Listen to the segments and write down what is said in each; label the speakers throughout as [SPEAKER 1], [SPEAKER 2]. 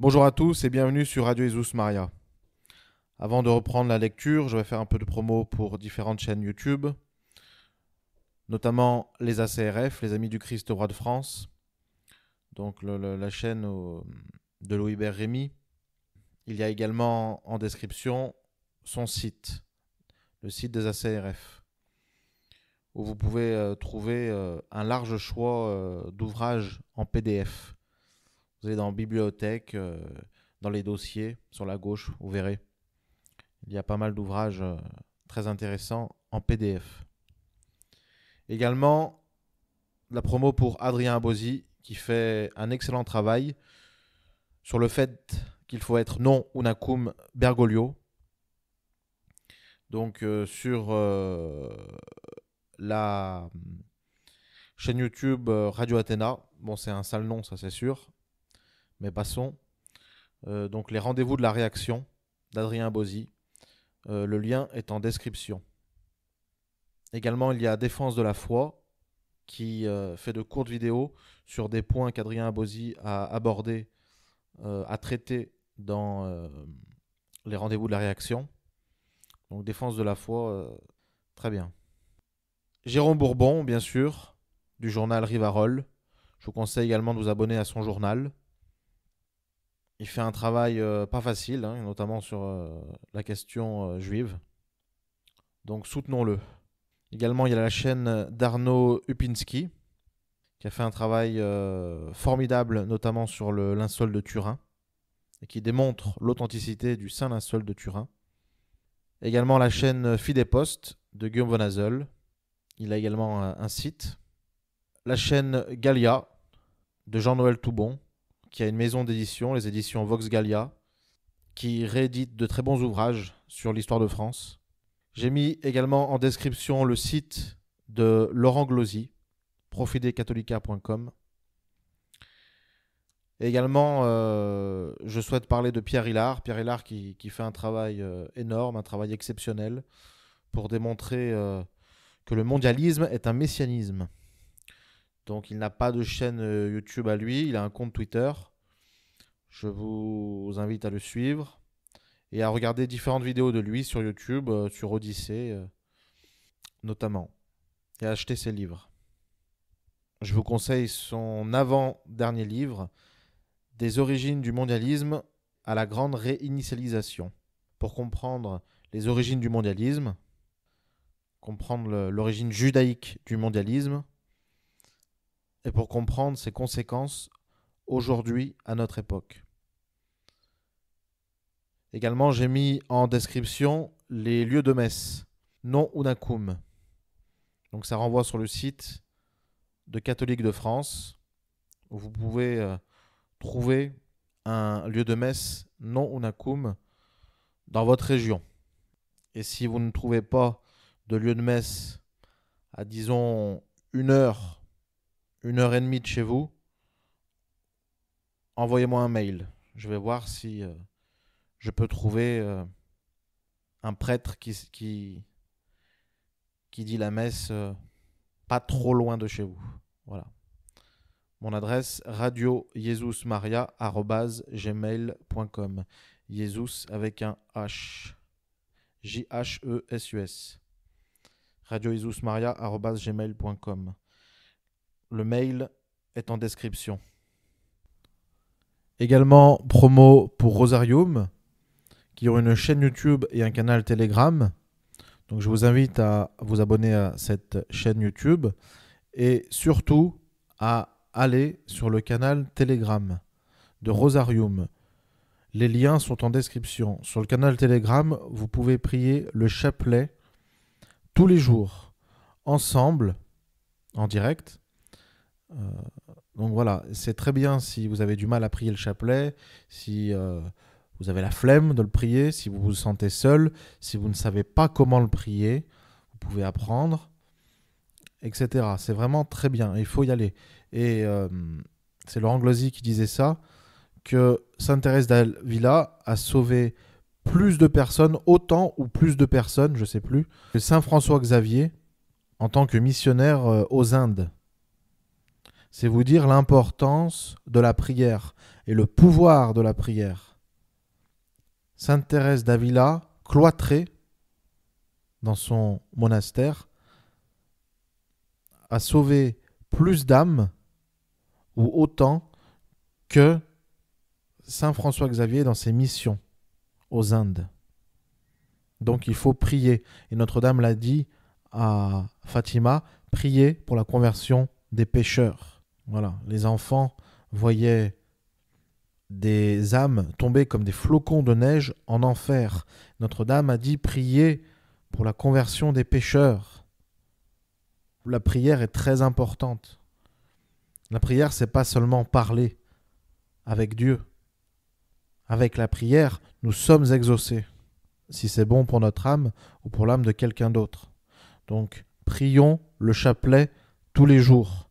[SPEAKER 1] Bonjour à tous et bienvenue sur Radio Jesus Maria. Avant de reprendre la lecture, je vais faire un peu de promo pour différentes chaînes YouTube, notamment les ACRF, les Amis du Christ Roi de France, donc la chaîne de Louis-Bert Il y a également en description son site, le site des ACRF, où vous pouvez euh, trouver euh, un large choix euh, d'ouvrages en PDF vous allez dans bibliothèque, euh, dans les dossiers, sur la gauche, vous verrez. Il y a pas mal d'ouvrages euh, très intéressants en PDF. Également, la promo pour Adrien Abosi, qui fait un excellent travail sur le fait qu'il faut être non unacum bergoglio. Donc euh, sur la chaîne YouTube Radio Athéna, bon c'est un sale nom ça c'est sûr, mais passons. Euh, donc les rendez-vous de la réaction d'Adrien Bozzi. Euh, le lien est en description. Également, il y a Défense de la foi qui euh, fait de courtes vidéos sur des points qu'Adrien Bozzi a abordés, a traités dans les rendez-vous de la réaction. Donc Défense de la foi, très bien. Jérôme Bourbon, bien sûr, du journal Rivarol. Je vous conseille également de vous abonner à son journal. Il fait un travail euh, pas facile, hein, notamment sur euh, la question euh, juive. Donc soutenons-le. Également, il y a la chaîne d'Arnaud Upinski, qui a fait un travail formidable, notamment sur le linceul de Turin, et qui démontre l'authenticité du saint linceul de Turin. Également la chaîne Fidéposte de Guillaume Von Hazel. Il a également un site. La chaîne Galia de Jean-Noël Toubon qui a une maison d'édition, les éditions Vox Gallia, qui réédite de très bons ouvrages sur l'histoire de France. J'ai mis également en description le site de Laurent Glosy, profidecatholica.com. Également, euh, je souhaite parler de Pierre Hillard. Pierre Hillard qui, fait un travail euh, énorme, un travail exceptionnel pour démontrer euh, que le mondialisme est un messianisme. Donc il n'a pas de chaîne euh, YouTube à lui, il a un compte Twitter. Je vous invite à le suivre et à regarder différentes vidéos de lui sur YouTube, euh, sur Odyssée euh, notamment, et à acheter ses livres. Je vous conseille son avant-dernier livre, Des origines du mondialisme à la grande réinitialisation, pour comprendre les origines du mondialisme, comprendre l'origine judaïque du mondialisme, et pour comprendre ses conséquences aujourd'hui à notre époque. Également, j'ai mis en description les lieux de messe, non unacum. Donc ça renvoie sur le site de Catholique de France, où vous pouvez euh, trouver un lieu de messe non unacum dans votre région. Et si vous ne trouvez pas de lieu de messe à, disons, une heure une heure et demie de chez vous, envoyez-moi un mail. Je vais voir si euh, je peux trouver euh, un prêtre qui, qui, qui, dit la messe euh, pas trop loin de chez vous. Voilà. Mon adresse radio gmail.com Jesus avec un H. J-H-E-S-U-S. radiojesusmaria.gmail.com le mail est en description. Également, promo pour Rosarium, qui ont une chaîne YouTube et un canal Telegram. Donc je vous invite à vous abonner à cette chaîne YouTube et surtout à aller sur le canal Telegram de Rosarium. Les liens sont en description. Sur le canal Telegram, vous pouvez prier le chapelet tous les jours, ensemble, en direct, euh, donc voilà, c'est très bien si vous avez du mal à prier le chapelet, si euh, vous avez la flemme de le prier, si vous vous sentez seul, si vous ne savez pas comment le prier, vous pouvez apprendre, etc. C'est vraiment très bien, il faut y aller. Et euh, c'est Laurent Glosy qui disait ça, que Sainte Thérèse d'Avila a sauvé plus de personnes, autant ou plus de personnes, je ne sais plus, que Saint François Xavier en tant que missionnaire aux Indes. C'est vous dire l'importance de la prière et le pouvoir de la prière. Sainte Thérèse d'Avila, cloîtrée dans son monastère, a sauvé plus d'âmes ou autant que Saint François Xavier dans ses missions aux Indes. Donc il faut prier. Et Notre-Dame l'a dit à Fatima, prier pour la conversion des pécheurs. Voilà, les enfants voyaient des âmes tomber comme des flocons de neige en enfer. Notre-Dame a dit prier pour la conversion des pécheurs. La prière est très importante. La prière, c'est pas seulement parler avec Dieu. Avec la prière, nous sommes exaucés, si c'est bon pour notre âme ou pour l'âme de quelqu'un d'autre. Donc, prions le chapelet tous les jours.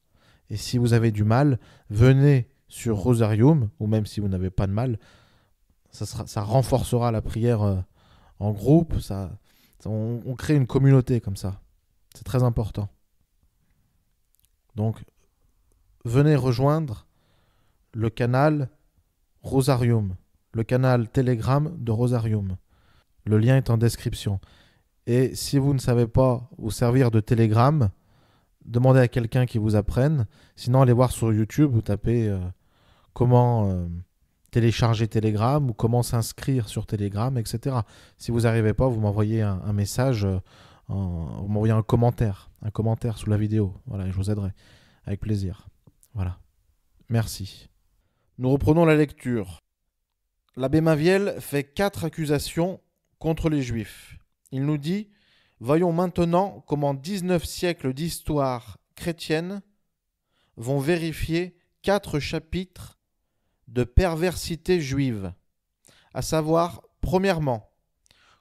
[SPEAKER 1] Et si vous avez du mal, venez sur Rosarium, ou même si vous n'avez pas de mal, ça, ça renforcera la prière euh, en groupe, ça, on, on, crée une communauté comme ça. C'est très important. Donc, venez rejoindre le canal Rosarium, le canal Telegram de Rosarium. Le lien est en description. Et si vous ne savez pas vous servir de Telegram, demandez à quelqu'un qui vous apprenne. Sinon, allez voir sur YouTube, vous tapez euh, comment euh, télécharger Telegram ou comment s'inscrire sur Telegram, etc. Si vous n'arrivez pas, vous m'envoyez un, message, euh, vous m'envoyez un commentaire, un commentaire sous la vidéo. Voilà, je vous aiderai avec plaisir. Voilà. Merci. Nous reprenons la lecture. L'abbé Maviel fait quatre accusations contre les Juifs. Il nous dit Voyons maintenant comment 19 siècles d'histoire chrétienne vont vérifier quatre chapitres de perversité juive, à savoir, premièrement,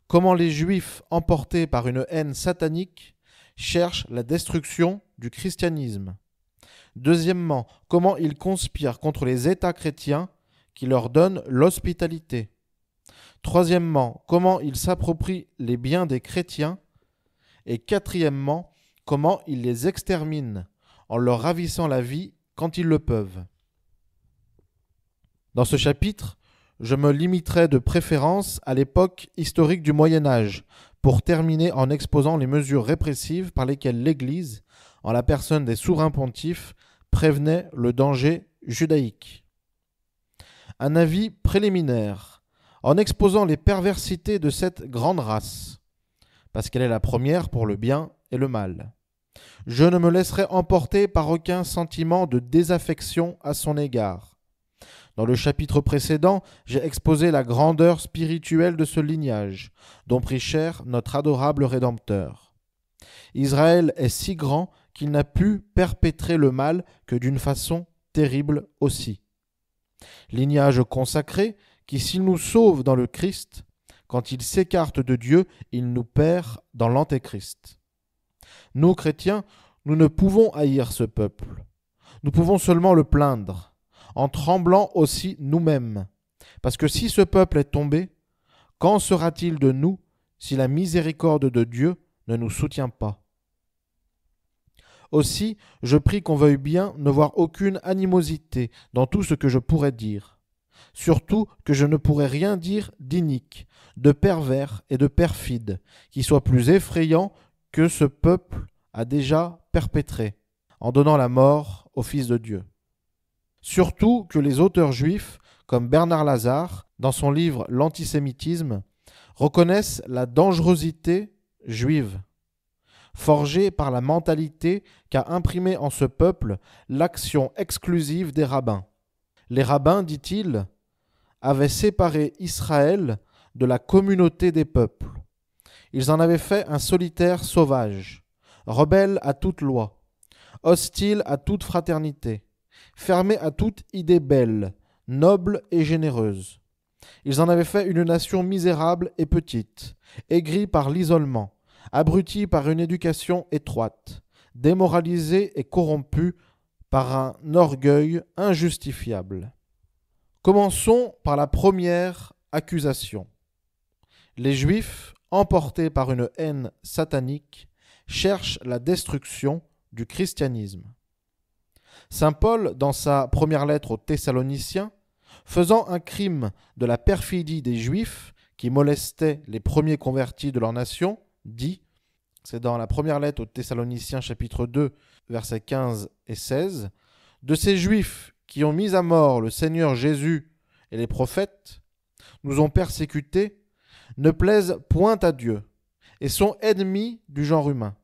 [SPEAKER 1] comment les juifs emportés par une haine satanique cherchent la destruction du christianisme. Deuxièmement, comment ils conspirent contre les États chrétiens qui leur donnent l'hospitalité. Troisièmement, comment ils s'approprient les biens des chrétiens et quatrièmement, comment ils les exterminent en leur ravissant la vie quand ils le peuvent. Dans ce chapitre, je me limiterai de préférence à l'époque historique du Moyen Âge, pour terminer en exposant les mesures répressives par lesquelles l'Église, en la personne des souverains pontifs, prévenait le danger judaïque. Un avis préliminaire, en exposant les perversités de cette grande race parce qu'elle est la première pour le bien et le mal. Je ne me laisserai emporter par aucun sentiment de désaffection à son égard. Dans le chapitre précédent, j'ai exposé la grandeur spirituelle de ce lignage, dont prit cher notre adorable Rédempteur. Israël est si grand qu'il n'a pu perpétrer le mal que d'une façon terrible aussi. Lignage consacré qui, s'il nous sauve dans le Christ, quand il s'écarte de Dieu, il nous perd dans l'antéchrist. Nous, chrétiens, nous ne pouvons haïr ce peuple. Nous pouvons seulement le plaindre, en tremblant aussi nous-mêmes. Parce que si ce peuple est tombé, qu'en sera-t-il de nous si la miséricorde de Dieu ne nous soutient pas Aussi, je prie qu'on veuille bien ne voir aucune animosité dans tout ce que je pourrais dire Surtout que je ne pourrais rien dire d'inique, de pervers et de perfide, qui soit plus effrayant que ce peuple a déjà perpétré, en donnant la mort au Fils de Dieu. Surtout que les auteurs juifs, comme Bernard Lazare, dans son livre L'antisémitisme, reconnaissent la dangerosité juive, forgée par la mentalité qu'a imprimée en ce peuple l'action exclusive des rabbins. Les rabbins, dit-il, avaient séparé Israël de la communauté des peuples. Ils en avaient fait un solitaire sauvage, rebelle à toute loi, hostile à toute fraternité, fermé à toute idée belle, noble et généreuse. Ils en avaient fait une nation misérable et petite, aigrie par l'isolement, abrutie par une éducation étroite, démoralisée et corrompue par un orgueil injustifiable. Commençons par la première accusation. Les Juifs, emportés par une haine satanique, cherchent la destruction du christianisme. Saint Paul, dans sa première lettre aux Thessaloniciens, faisant un crime de la perfidie des Juifs qui molestaient les premiers convertis de leur nation, dit, c'est dans la première lettre aux Thessaloniciens chapitre 2, versets 15 et 16, De ces Juifs qui ont mis à mort le Seigneur Jésus et les prophètes, nous ont persécutés, ne plaisent point à Dieu et sont ennemis du genre humain,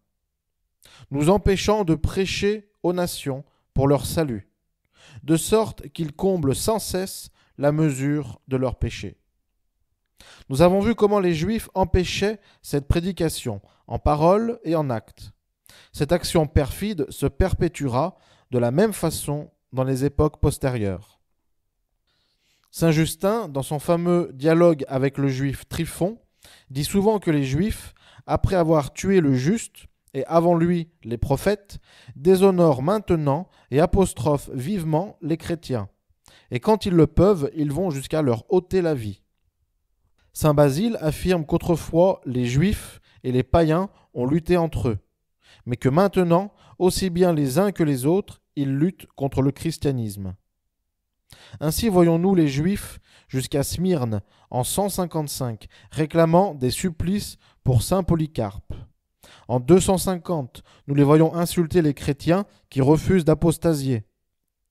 [SPEAKER 1] nous empêchant de prêcher aux nations pour leur salut, de sorte qu'ils comblent sans cesse la mesure de leurs péchés. Nous avons vu comment les Juifs empêchaient cette prédication, en parole et en actes. Cette action perfide se perpétuera de la même façon dans les époques postérieures. Saint Justin, dans son fameux dialogue avec le juif Tryphon, dit souvent que les juifs, après avoir tué le juste, et avant lui les prophètes, déshonorent maintenant et apostrophent vivement les chrétiens. Et quand ils le peuvent, ils vont jusqu'à leur ôter la vie. Saint Basile affirme qu'autrefois les juifs et les païens ont lutté entre eux, mais que maintenant, aussi bien les uns que les autres, ils luttent contre le christianisme. Ainsi voyons-nous les Juifs jusqu'à Smyrne en 155 réclamant des supplices pour Saint Polycarpe. En 250, nous les voyons insulter les chrétiens qui refusent d'apostasier.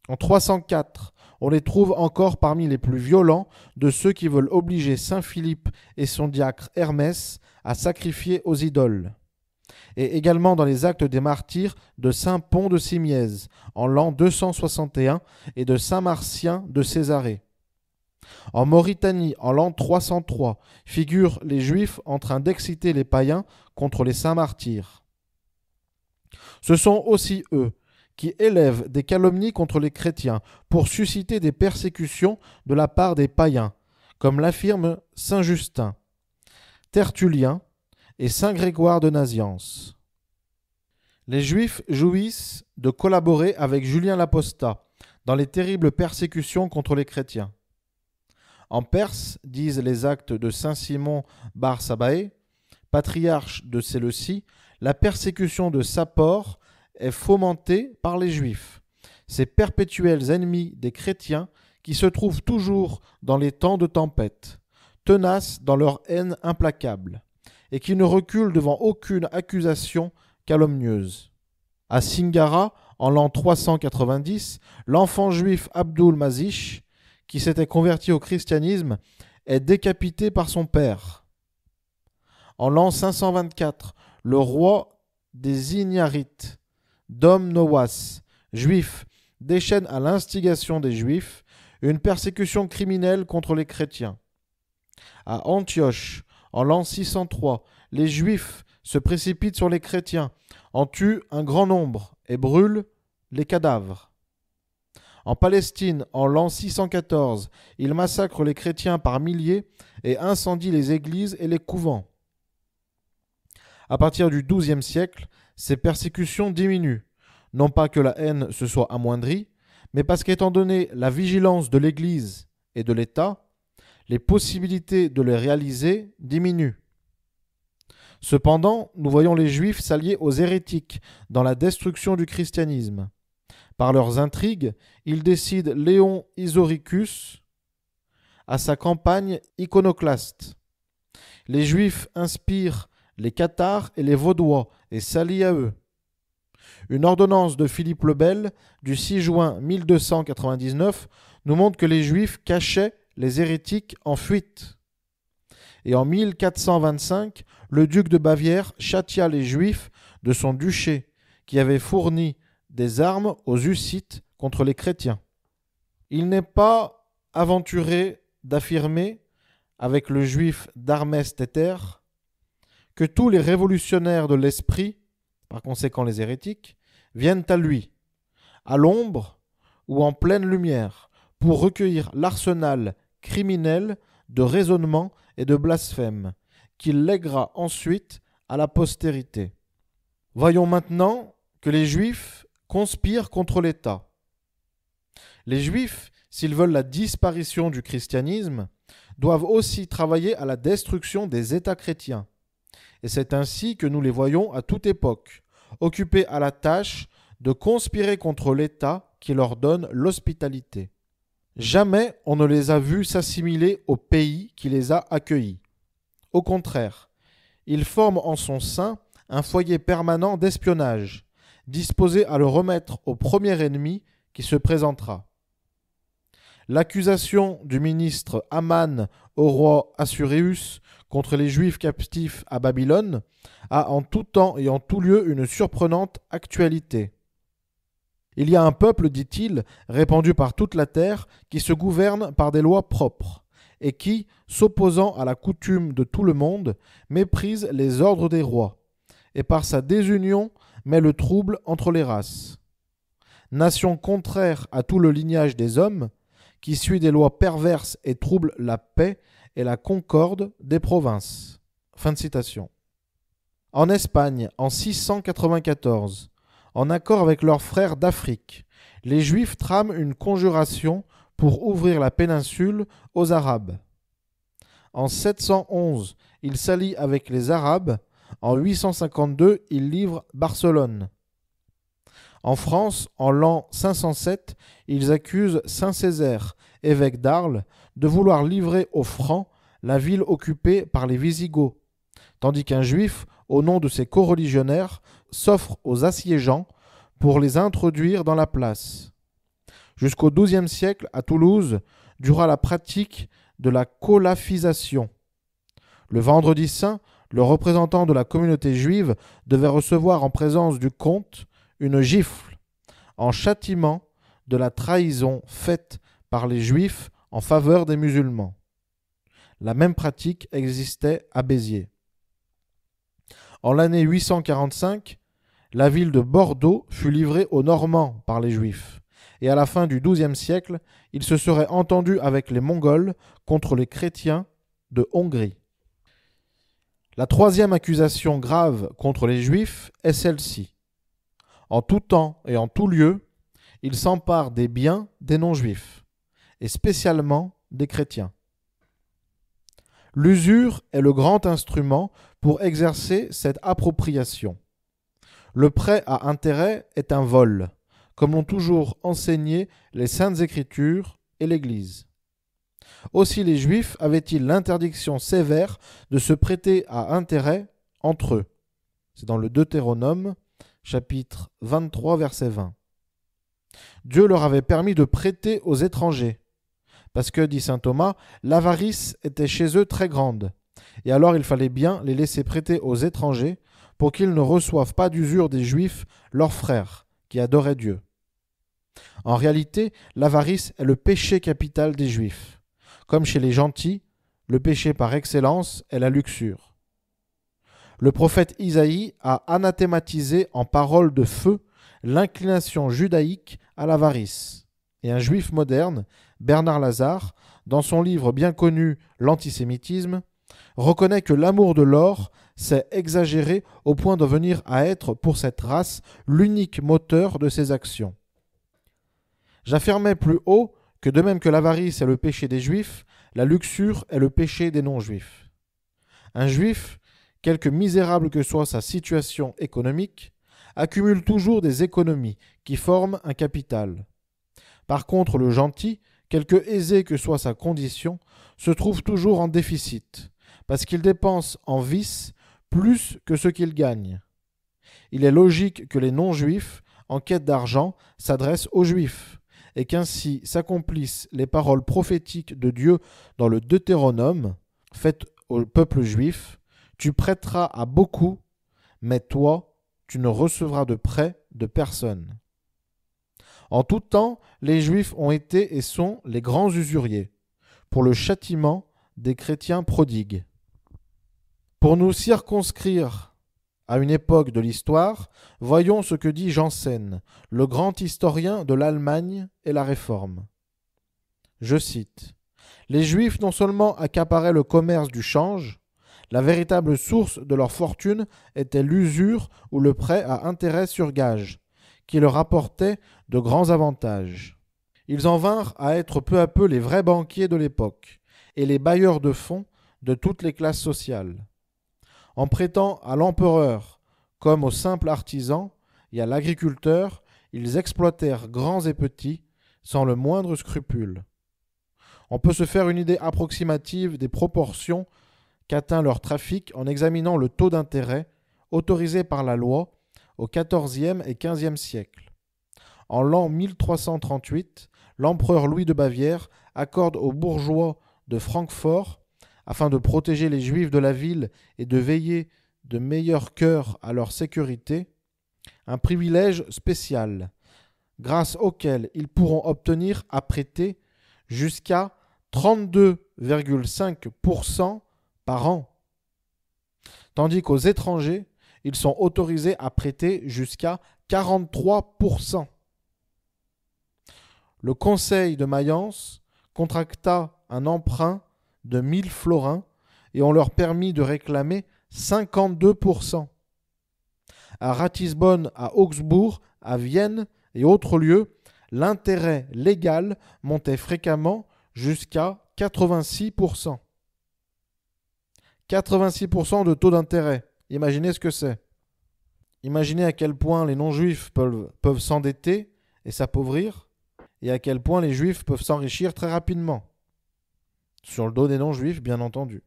[SPEAKER 1] En 304, on les trouve encore parmi les plus violents de ceux qui veulent obliger Saint Philippe et son diacre Hermès à sacrifier aux idoles et également dans les actes des martyrs de Saint Pont de Simiez en l'an 261 et de Saint Martien de Césarée. En Mauritanie, en l'an 303, figurent les Juifs en train d'exciter les païens contre les saints martyrs. Ce sont aussi eux qui élèvent des calomnies contre les chrétiens pour susciter des persécutions de la part des païens, comme l'affirme Saint Justin. Tertullien, et Saint Grégoire de Naziance. Les Juifs jouissent de collaborer avec Julien l'Apostat dans les terribles persécutions contre les chrétiens. En Perse, disent les actes de Saint Simon Bar Sabaé, patriarche de Séleucie, la persécution de Sapor est fomentée par les Juifs, ces perpétuels ennemis des chrétiens qui se trouvent toujours dans les temps de tempête, tenaces dans leur haine implacable et qui ne recule devant aucune accusation calomnieuse. À Singara, en l'an 390, l'enfant juif Abdul Mazish, qui s'était converti au christianisme, est décapité par son père. En l'an 524, le roi des Ignarites, Dom Noas, juif, déchaîne à l'instigation des juifs une persécution criminelle contre les chrétiens. À Antioche, en l'an 603, les Juifs se précipitent sur les chrétiens, en tuent un grand nombre et brûlent les cadavres. En Palestine, en l'an 614, ils massacrent les chrétiens par milliers et incendient les églises et les couvents. À partir du XIIe siècle, ces persécutions diminuent, non pas que la haine se soit amoindrie, mais parce qu'étant donné la vigilance de l'Église et de l'État, les possibilités de les réaliser diminuent. Cependant, nous voyons les Juifs s'allier aux hérétiques dans la destruction du christianisme. Par leurs intrigues, ils décident Léon Isoricus à sa campagne iconoclaste. Les Juifs inspirent les Cathares et les Vaudois et s'allient à eux. Une ordonnance de Philippe le Bel du 6 juin 1299 nous montre que les Juifs cachaient les hérétiques en fuite. Et en 1425, le duc de Bavière châtia les Juifs de son duché, qui avaient fourni des armes aux Hussites contre les chrétiens. Il n'est pas aventuré d'affirmer, avec le juif d'Armesteter, que tous les révolutionnaires de l'esprit, par conséquent les hérétiques, viennent à lui, à l'ombre ou en pleine lumière, pour recueillir l'arsenal criminel, de raisonnement et de blasphème, qu'il lèguera ensuite à la postérité. Voyons maintenant que les Juifs conspirent contre l'État. Les Juifs, s'ils veulent la disparition du christianisme, doivent aussi travailler à la destruction des États chrétiens. Et c'est ainsi que nous les voyons à toute époque, occupés à la tâche de conspirer contre l'État qui leur donne l'hospitalité. Jamais on ne les a vus s'assimiler au pays qui les a accueillis. Au contraire, ils forment en son sein un foyer permanent d'espionnage, disposé à le remettre au premier ennemi qui se présentera. L'accusation du ministre Aman au roi Assuréus contre les Juifs captifs à Babylone a en tout temps et en tout lieu une surprenante actualité. Il y a un peuple, dit-il, répandu par toute la terre, qui se gouverne par des lois propres, et qui, s'opposant à la coutume de tout le monde, méprise les ordres des rois, et par sa désunion met le trouble entre les races. Nation contraire à tout le lignage des hommes, qui suit des lois perverses et trouble la paix et la concorde des provinces. Fin de citation. En Espagne, en 694, en accord avec leurs frères d'Afrique. Les Juifs trament une conjuration pour ouvrir la péninsule aux Arabes. En 711, ils s'allient avec les Arabes. En 852, ils livrent Barcelone. En France, en l'an 507, ils accusent Saint Césaire, évêque d'Arles, de vouloir livrer aux Francs la ville occupée par les Visigoths, tandis qu'un juif, au nom de ses coreligionnaires, s'offre aux assiégeants pour les introduire dans la place. Jusqu'au XIIe siècle, à Toulouse, dura la pratique de la colaphisation. Le vendredi saint, le représentant de la communauté juive devait recevoir en présence du comte une gifle, en châtiment de la trahison faite par les juifs en faveur des musulmans. La même pratique existait à Béziers. En l'année 845, la ville de Bordeaux fut livrée aux Normands par les Juifs, et à la fin du XIIe siècle, ils se seraient entendus avec les Mongols contre les chrétiens de Hongrie. La troisième accusation grave contre les Juifs est celle-ci. En tout temps et en tout lieu, ils s'emparent des biens des non-juifs, et spécialement des chrétiens. L'usure est le grand instrument pour exercer cette appropriation. Le prêt à intérêt est un vol, comme l'ont toujours enseigné les saintes écritures et l'Église. Aussi les Juifs avaient-ils l'interdiction sévère de se prêter à intérêt entre eux. C'est dans le Deutéronome chapitre 23 verset 20. Dieu leur avait permis de prêter aux étrangers, parce que, dit saint Thomas, l'avarice était chez eux très grande, et alors il fallait bien les laisser prêter aux étrangers pour qu'ils ne reçoivent pas d'usure des Juifs, leurs frères, qui adoraient Dieu. En réalité, l'avarice est le péché capital des Juifs. Comme chez les gentils, le péché par excellence est la luxure. Le prophète Isaïe a anathématisé en paroles de feu l'inclination judaïque à l'avarice. Et un juif moderne, Bernard Lazare, dans son livre bien connu L'antisémitisme, reconnaît que l'amour de l'or s'est exagéré au point de venir à être pour cette race l'unique moteur de ses actions. J'affirmais plus haut que de même que l'avarice est le péché des juifs, la luxure est le péché des non-juifs. Un juif, quelque misérable que soit sa situation économique, accumule toujours des économies qui forment un capital. Par contre, le gentil, quelque aisé que soit sa condition, se trouve toujours en déficit parce qu'ils dépensent en vices plus que ce qu'ils gagnent. Il est logique que les non-juifs, en quête d'argent, s'adressent aux juifs, et qu'ainsi s'accomplissent les paroles prophétiques de Dieu dans le Deutéronome, faites au peuple juif, Tu prêteras à beaucoup, mais toi, tu ne recevras de prêt de personne. En tout temps, les Juifs ont été et sont les grands usuriers, pour le châtiment des chrétiens prodigues. Pour nous circonscrire à une époque de l'histoire, voyons ce que dit Janssen, le grand historien de l'Allemagne et la Réforme. Je cite Les Juifs non seulement accaparaient le commerce du change, la véritable source de leur fortune était l'usure ou le prêt à intérêt sur gage, qui leur apportait de grands avantages. Ils en vinrent à être peu à peu les vrais banquiers de l'époque et les bailleurs de fonds de toutes les classes sociales en prêtant à l'empereur comme aux simples artisans et à l'agriculteur, ils exploitèrent grands et petits sans le moindre scrupule. On peut se faire une idée approximative des proportions qu'atteint leur trafic en examinant le taux d'intérêt autorisé par la loi au XIVe et XVe siècle. En l'an 1338, l'empereur Louis de Bavière accorde aux bourgeois de Francfort afin de protéger les Juifs de la ville et de veiller de meilleur cœur à leur sécurité, un privilège spécial, grâce auquel ils pourront obtenir à prêter jusqu'à 32,5% par an, tandis qu'aux étrangers, ils sont autorisés à prêter jusqu'à 43%. Le Conseil de Mayence contracta un emprunt de 1000 florins et on leur permis de réclamer 52%. À Ratisbonne, à Augsbourg, à Vienne et autres lieux, l'intérêt légal montait fréquemment jusqu'à 86%. 86% de taux d'intérêt. Imaginez ce que c'est. Imaginez à quel point les non-juifs peuvent s'endetter et s'appauvrir, et à quel point les juifs peuvent s'enrichir très rapidement sur le dos des non-juifs, bien entendu.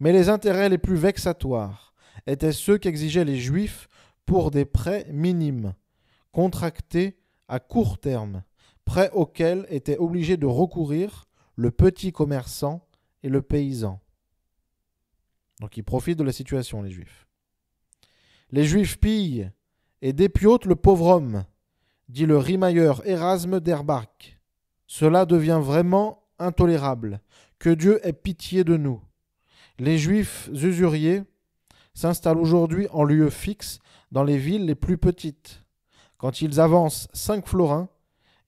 [SPEAKER 1] Mais les intérêts les plus vexatoires étaient ceux qu'exigeaient les juifs pour des prêts minimes, contractés à court terme, prêts auxquels étaient obligés de recourir le petit commerçant et le paysan. Donc ils profitent de la situation, les juifs. Les juifs pillent et dépiautent le pauvre homme, dit le rimailleur Erasme d'Erbach. Cela devient vraiment intolérable. Que Dieu ait pitié de nous. Les Juifs usuriers s'installent aujourd'hui en lieu fixe dans les villes les plus petites. Quand ils avancent cinq florins,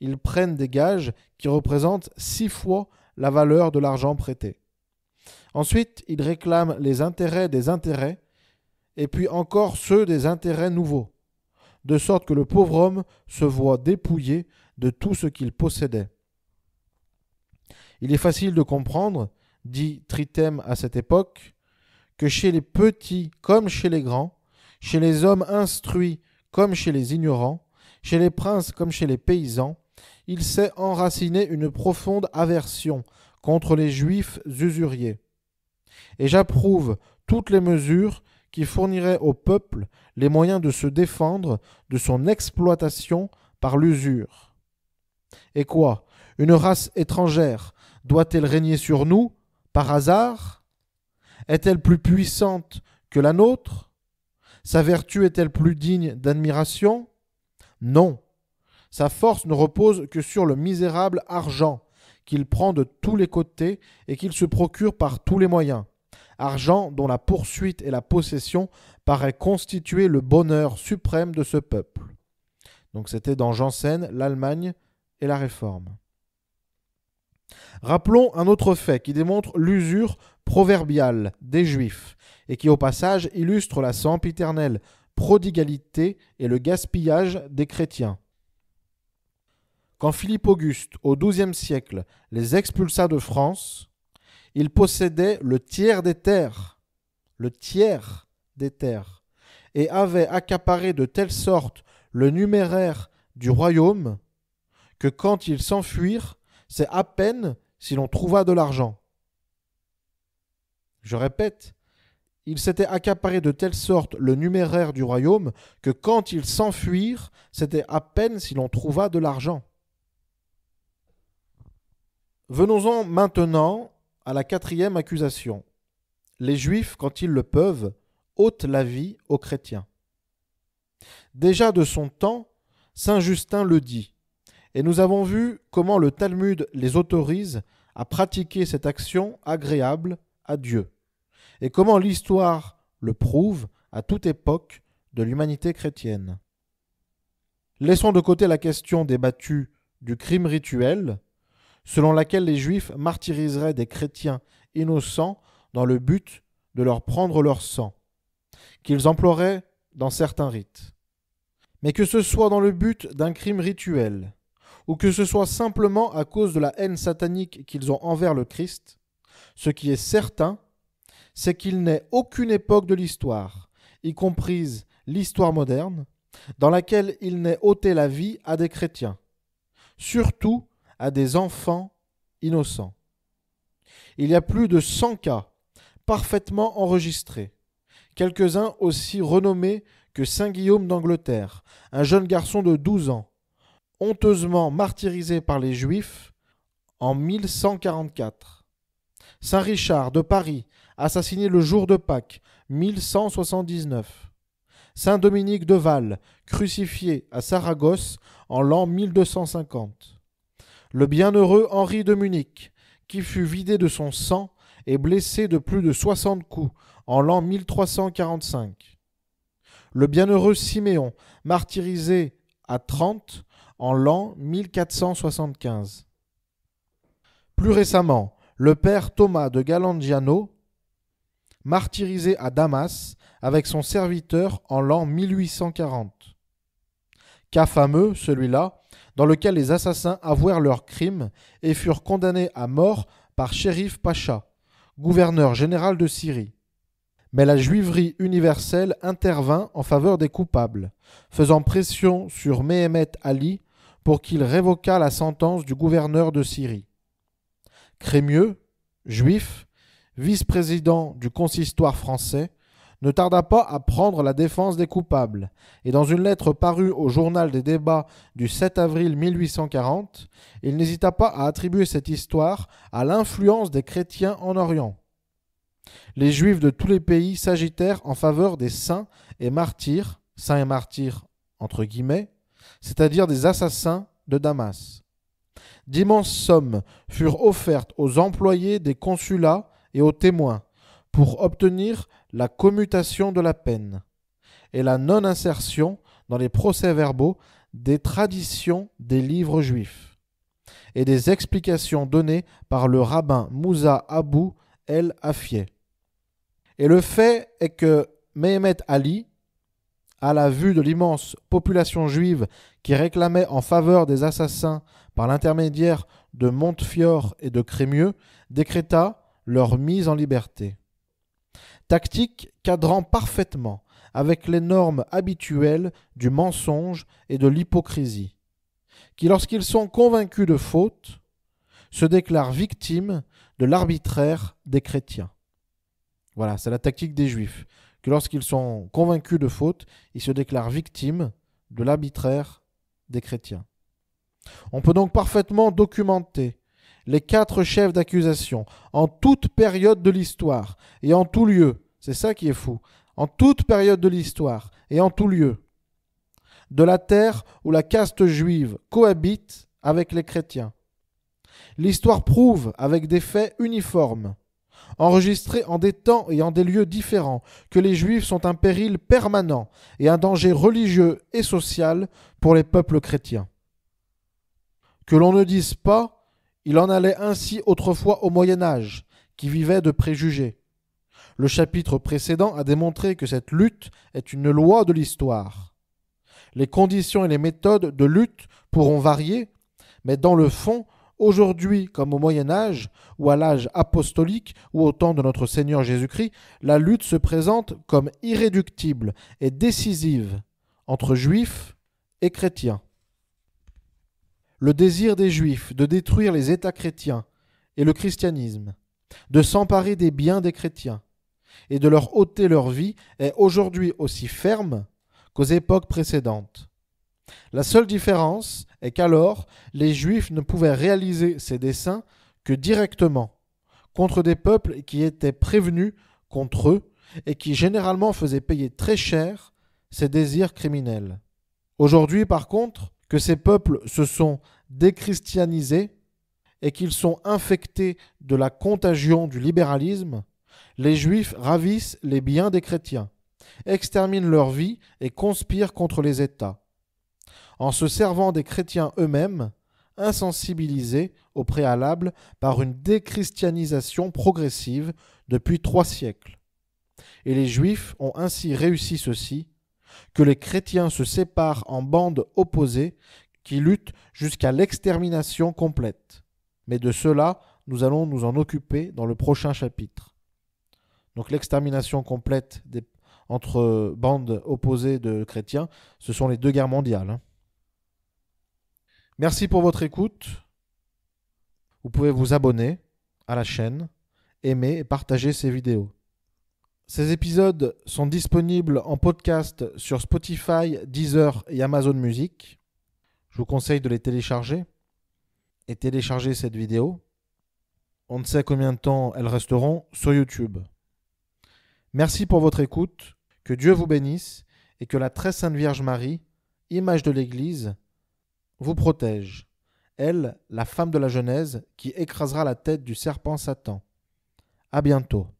[SPEAKER 1] ils prennent des gages qui représentent six fois la valeur de l'argent prêté. Ensuite, ils réclament les intérêts des intérêts, et puis encore ceux des intérêts nouveaux, de sorte que le pauvre homme se voit dépouillé de tout ce qu'il possédait. Il est facile de comprendre, dit Tritème à cette époque, que chez les petits comme chez les grands, chez les hommes instruits comme chez les ignorants, chez les princes comme chez les paysans, il s'est enraciné une profonde aversion contre les juifs usuriers. Et j'approuve toutes les mesures qui fourniraient au peuple les moyens de se défendre de son exploitation par l'usure. Et quoi Une race étrangère, doit-elle régner sur nous par hasard Est-elle plus puissante que la nôtre Sa vertu est-elle plus digne d'admiration Non. Sa force ne repose que sur le misérable argent qu'il prend de tous les côtés et qu'il se procure par tous les moyens. Argent dont la poursuite et la possession paraît constituer le bonheur suprême de ce peuple. Donc c'était dans Janssen, l'Allemagne et la Réforme. Rappelons un autre fait qui démontre l'usure proverbiale des Juifs et qui au passage illustre la sempiternelle prodigalité et le gaspillage des chrétiens. Quand Philippe Auguste, au XIIe siècle, les expulsa de France, il possédait le tiers des terres, le tiers des terres, et avait accaparé de telle sorte le numéraire du royaume que quand ils s'enfuirent, c'est à peine si l'on trouva de l'argent. Je répète, ils s'étaient accaparés de telle sorte le numéraire du royaume que quand ils s'enfuirent, c'était à peine si l'on trouva de l'argent. Venons-en maintenant à la quatrième accusation. Les Juifs, quand ils le peuvent, ôtent la vie aux chrétiens. Déjà de son temps, Saint Justin le dit. Et nous avons vu comment le Talmud les autorise à pratiquer cette action agréable à Dieu, et comment l'histoire le prouve à toute époque de l'humanité chrétienne. Laissons de côté la question débattue du crime rituel, selon laquelle les Juifs martyriseraient des chrétiens innocents dans le but de leur prendre leur sang, qu'ils emploieraient dans certains rites. Mais que ce soit dans le but d'un crime rituel, ou que ce soit simplement à cause de la haine satanique qu'ils ont envers le Christ, ce qui est certain, c'est qu'il n'est aucune époque de l'histoire, y comprise l'histoire moderne, dans laquelle il n'ait ôté la vie à des chrétiens, surtout à des enfants innocents. Il y a plus de 100 cas parfaitement enregistrés, quelques-uns aussi renommés que Saint Guillaume d'Angleterre, un jeune garçon de 12 ans, honteusement martyrisé par les Juifs en 1144. Saint Richard de Paris, assassiné le jour de Pâques, 1179. Saint Dominique de Val, crucifié à Saragosse en l'an 1250. Le bienheureux Henri de Munich, qui fut vidé de son sang et blessé de plus de 60 coups en l'an 1345. Le bienheureux Siméon, martyrisé à Trente en l'an 1475. Plus récemment, le père Thomas de Galangiano, martyrisé à Damas avec son serviteur en l'an 1840. Cas fameux, celui-là, dans lequel les assassins avouèrent leurs crimes et furent condamnés à mort par shérif Pacha, gouverneur général de Syrie. Mais la juiverie universelle intervint en faveur des coupables, faisant pression sur Mehemet Ali pour qu'il révoquât la sentence du gouverneur de Syrie. Crémieux, juif, vice-président du consistoire français, ne tarda pas à prendre la défense des coupables, et dans une lettre parue au journal des débats du 7 avril 1840, il n'hésita pas à attribuer cette histoire à l'influence des chrétiens en Orient. Les juifs de tous les pays s'agitèrent en faveur des saints et martyrs, saints et martyrs entre guillemets, c'est-à-dire des assassins de Damas. D'immenses sommes furent offertes aux employés des consulats et aux témoins pour obtenir la commutation de la peine et la non-insertion dans les procès-verbaux des traditions des livres juifs et des explications données par le rabbin Moussa Abou El Afieh. Et le fait est que Mehmet Ali, à la vue de l'immense population juive qui réclamait en faveur des assassins par l'intermédiaire de Montefiore et de Crémieux, décréta leur mise en liberté. Tactique cadrant parfaitement avec les normes habituelles du mensonge et de l'hypocrisie, qui, lorsqu'ils sont convaincus de faute, se déclarent victimes de l'arbitraire des chrétiens. Voilà, c'est la tactique des juifs que lorsqu'ils sont convaincus de faute, ils se déclarent victimes de l'arbitraire des chrétiens. On peut donc parfaitement documenter les quatre chefs d'accusation en toute période de l'histoire et en tout lieu. C'est ça qui est fou. En toute période de l'histoire et en tout lieu. De la terre où la caste juive cohabite avec les chrétiens. L'histoire prouve avec des faits uniformes enregistré en des temps et en des lieux différents, que les Juifs sont un péril permanent et un danger religieux et social pour les peuples chrétiens. Que l'on ne dise pas Il en allait ainsi autrefois au Moyen Âge, qui vivait de préjugés. Le chapitre précédent a démontré que cette lutte est une loi de l'histoire. Les conditions et les méthodes de lutte pourront varier, mais dans le fond, Aujourd'hui, comme au Moyen Âge, ou à l'âge apostolique, ou au temps de notre Seigneur Jésus-Christ, la lutte se présente comme irréductible et décisive entre juifs et chrétiens. Le désir des juifs de détruire les États chrétiens et le christianisme, de s'emparer des biens des chrétiens et de leur ôter leur vie est aujourd'hui aussi ferme qu'aux époques précédentes. La seule différence est qu'alors les Juifs ne pouvaient réaliser ces desseins que directement, contre des peuples qui étaient prévenus contre eux et qui généralement faisaient payer très cher ces désirs criminels. Aujourd'hui par contre, que ces peuples se sont déchristianisés et qu'ils sont infectés de la contagion du libéralisme, les Juifs ravissent les biens des chrétiens, exterminent leur vie et conspirent contre les États en se servant des chrétiens eux-mêmes, insensibilisés au préalable par une déchristianisation progressive depuis trois siècles. Et les Juifs ont ainsi réussi ceci, que les chrétiens se séparent en bandes opposées qui luttent jusqu'à l'extermination complète. Mais de cela, nous allons nous en occuper dans le prochain chapitre. Donc l'extermination complète entre bandes opposées de chrétiens, ce sont les deux guerres mondiales. Hein. Merci pour votre écoute. Vous pouvez vous abonner à la chaîne, aimer et partager ces vidéos. Ces épisodes sont disponibles en podcast sur Spotify, Deezer et Amazon Music. Je vous conseille de les télécharger et télécharger cette vidéo. On ne sait combien de temps elles resteront sur YouTube. Merci pour votre écoute, que Dieu vous bénisse et que la très sainte Vierge Marie, image de l'Église, vous protège, elle, la femme de la Genèse, qui écrasera la tête du serpent Satan. À bientôt.